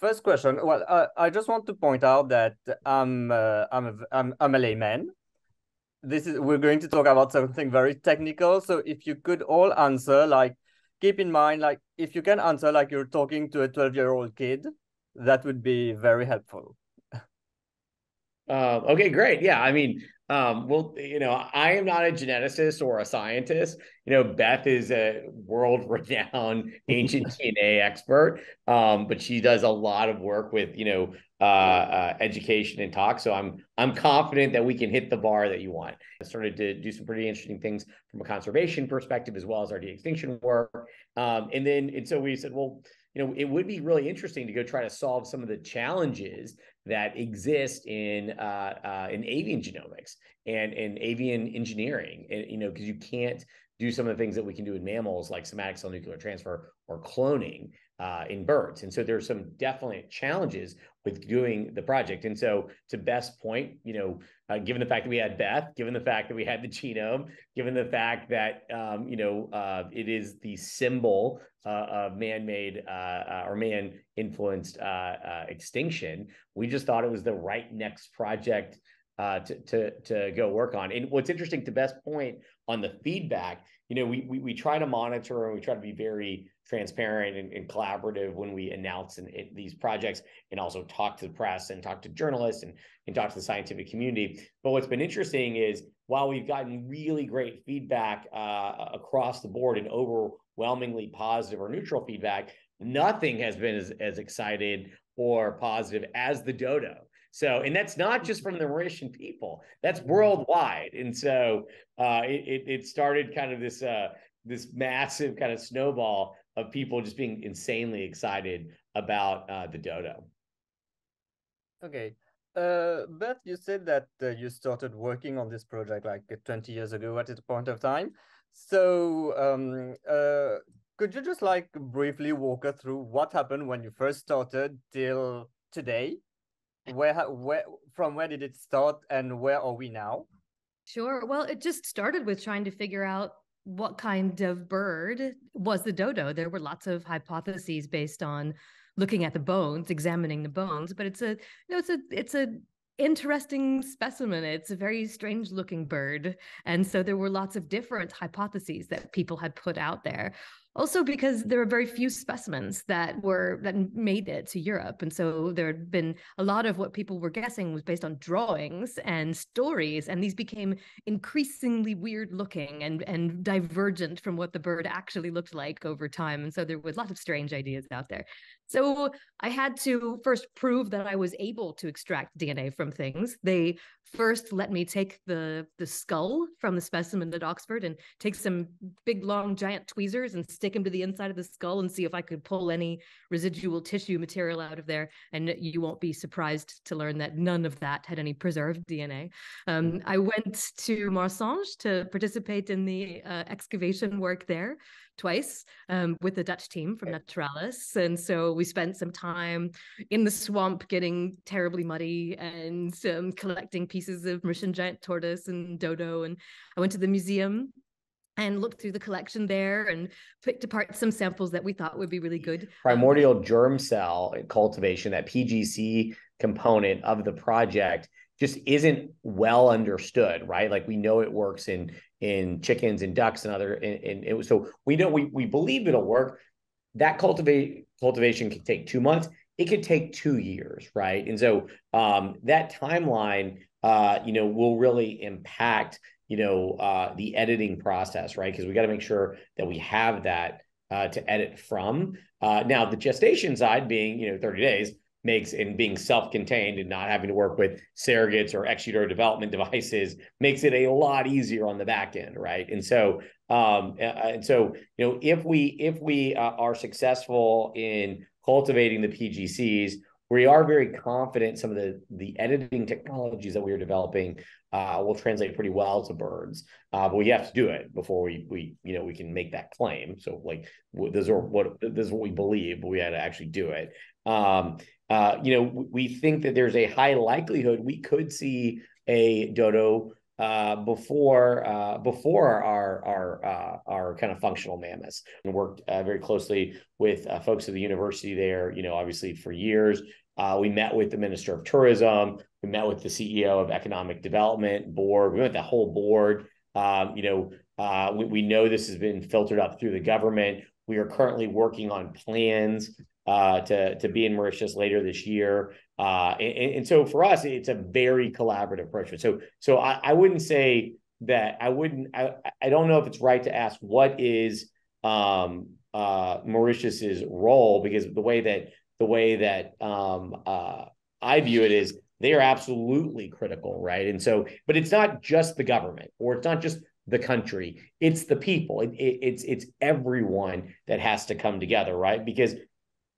first question. Well, uh, I just want to point out that I'm uh, I'm, a, I'm I'm a layman. This is we're going to talk about something very technical. So if you could all answer, like, keep in mind, like, if you can answer like you're talking to a twelve-year-old kid, that would be very helpful. Uh, okay, great. Yeah, I mean, um, well, you know, I am not a geneticist or a scientist. You know, Beth is a world-renowned ancient DNA expert, um, but she does a lot of work with you know uh, uh, education and talk. So I'm I'm confident that we can hit the bar that you want. I started to do some pretty interesting things from a conservation perspective as well as our de-extinction work, um, and then and so we said, well, you know, it would be really interesting to go try to solve some of the challenges that exist in uh, uh, in avian genomics and in avian engineering. And, you know, because you can't do some of the things that we can do in mammals, like somatic cell nuclear transfer or cloning uh, in birds. And so there are some definite challenges with doing the project. And so, to best point, you know, uh, given the fact that we had Beth, given the fact that we had the genome, given the fact that um, you know uh, it is the symbol uh, of man-made uh, uh, or man-influenced uh, extinction, we just thought it was the right next project uh, to, to, to go work on. And what's interesting to best point on the feedback, you know, we, we, we try to monitor and we try to be very transparent and, and collaborative when we announce in, in these projects and also talk to the press and talk to journalists and, and talk to the scientific community. But what's been interesting is while we've gotten really great feedback uh, across the board and overwhelmingly positive or neutral feedback, nothing has been as, as excited or positive as the dodo so, and that's not just from the mm-hmm. Mauritian people; that's worldwide. And so, uh, it, it started kind of this uh, this massive kind of snowball of people just being insanely excited about uh, the dodo. Okay. Uh, Beth, you said that uh, you started working on this project like uh, 20 years ago at the point of time. So, um, uh, could you just like briefly walk us through what happened when you first started till today? where where from where did it start and where are we now? Sure. Well, it just started with trying to figure out what kind of bird was the dodo. There were lots of hypotheses based on looking at the bones, examining the bones, but it's a you know, it's a it's a interesting specimen. It's a very strange looking bird. And so there were lots of different hypotheses that people had put out there also because there were very few specimens that were that made it to Europe, and so there had been a lot of what people were guessing was based on drawings and stories, and these became increasingly weird looking and and divergent from what the bird actually looked like over time, and so there was lots of strange ideas out there. So I had to first prove that I was able to extract DNA from things. They first let me take the the skull from the specimen at Oxford and take some big long giant tweezers and stick take him to the inside of the skull and see if I could pull any residual tissue material out of there. And you won't be surprised to learn that none of that had any preserved DNA. Um, mm-hmm. I went to Marsange to participate in the uh, excavation work there twice um, with the Dutch team from Naturalis. And so we spent some time in the swamp getting terribly muddy and um, collecting pieces of Mauritian giant tortoise and dodo. And I went to the museum and looked through the collection there and picked apart some samples that we thought would be really good. Primordial germ cell cultivation, that PGC component of the project just isn't well understood, right? Like we know it works in in chickens and ducks and other and, and it was so we know we we believe it'll work. That cultivate cultivation can take two months. It could take two years, right? And so um, that timeline, uh, you know, will really impact you know uh, the editing process, right? Because we got to make sure that we have that uh, to edit from. Uh, now, the gestation side being you know 30 days makes and being self-contained and not having to work with surrogates or ex utero development devices makes it a lot easier on the back end, right? And so, um, and so you know if we if we uh, are successful in cultivating the PGCs we are very confident some of the the editing technologies that we are developing uh, will translate pretty well to birds. Uh, but we have to do it before we we you know we can make that claim. So like this are what this is what we believe, but we had to actually do it. Um, uh, you know, we think that there's a high likelihood we could see a dodo uh, before uh, before our our uh, our kind of functional mammoths and worked uh, very closely with uh, folks at the university there you know obviously for years uh, we met with the Minister of Tourism. We met with the CEO of Economic Development Board. We met the whole board. Um, you know, uh, we, we know this has been filtered up through the government. We are currently working on plans uh, to to be in Mauritius later this year. Uh, and, and, so for us, it's a very collaborative approach. So so I, I wouldn't say that I wouldn't I, I don't know if it's right to ask what is um, uh, Mauritius's role because the way that the way that um, uh, I view it is they are absolutely critical, right? And so, but it's not just the government or it's not just the country; it's the people. It, it, it's it's everyone that has to come together, right? Because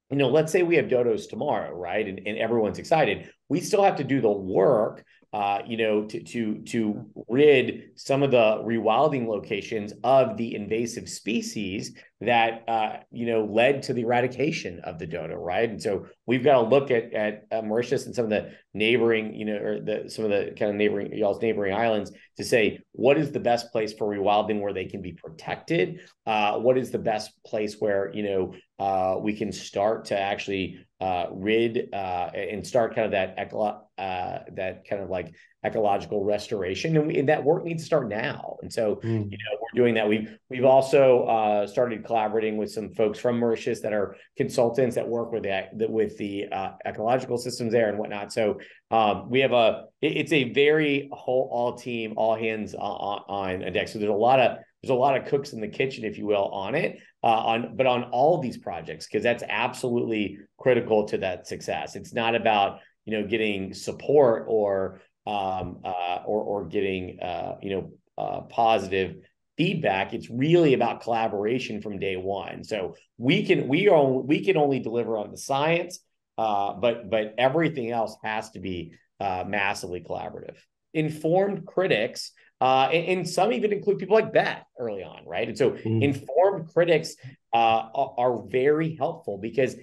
you know, let's say we have dodos tomorrow, right? And, and everyone's excited. We still have to do the work, uh, you know, to to to rid some of the rewilding locations of the invasive species that uh, you know led to the eradication of the dodo, right? And so we've got to look at at uh, Mauritius and some of the neighboring, you know, or the some of the kind of neighboring y'all's neighboring islands to say what is the best place for rewilding where they can be protected? Uh, what is the best place where you know uh, we can start to actually uh, rid uh, and start kind of that eco- that kind of like ecological restoration, and, we, and that work needs to start now. And so, mm. you know, we're doing that. We've we've also uh, started collaborating with some folks from Mauritius that are consultants that work with that, with the uh, ecological systems there and whatnot. So um, we have a it, it's a very whole all team, all hands on, on, a deck. So there's a lot of there's a lot of cooks in the kitchen, if you will, on it. Uh, on but on all these projects because that's absolutely critical to that success. It's not about you know getting support or um, uh, or or getting uh, you know uh, positive feedback. It's really about collaboration from day one. So we can we are we can only deliver on the science, uh, but but everything else has to be uh, massively collaborative. Informed critics uh, and, and, some even include people like that early on, right? And so mm. informed critics uh, are, are, very helpful because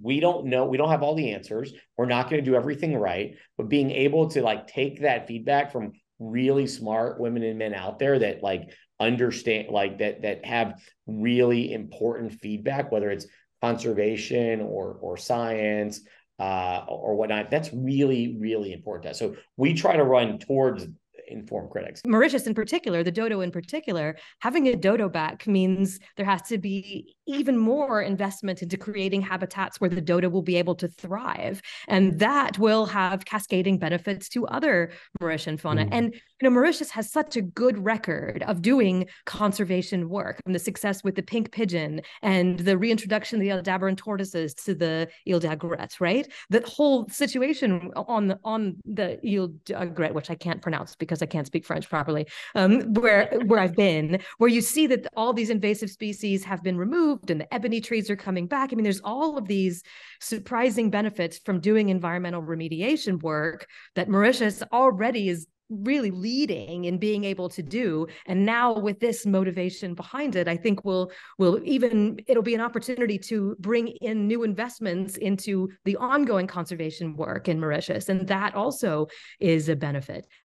we don't know we don't have all the answers we're not going to do everything right but being able to like take that feedback from really smart women and men out there that like understand like that that have really important feedback whether it's conservation or or science uh, or whatnot that's really really important so we try to run towards inform critics. Mauritius, in particular, the dodo in particular, having a dodo back means there has to be even more investment into creating habitats where the dodo will be able to thrive. And that will have cascading benefits to other Mauritian fauna. Mm. And, you know, Mauritius has such a good record of doing conservation work and the success with the pink pigeon and the reintroduction of the Aldabaran tortoises to the Ile d'Agret, right? That whole situation on the, on the Ile d'Agret, which I can't pronounce because because I can't speak French properly, um, where where I've been, where you see that all these invasive species have been removed and the ebony trees are coming back. I mean, there's all of these surprising benefits from doing environmental remediation work that Mauritius already is really leading in being able to do and now with this motivation behind it i think we'll will even it'll be an opportunity to bring in new investments into the ongoing conservation work in mauritius and that also is a benefit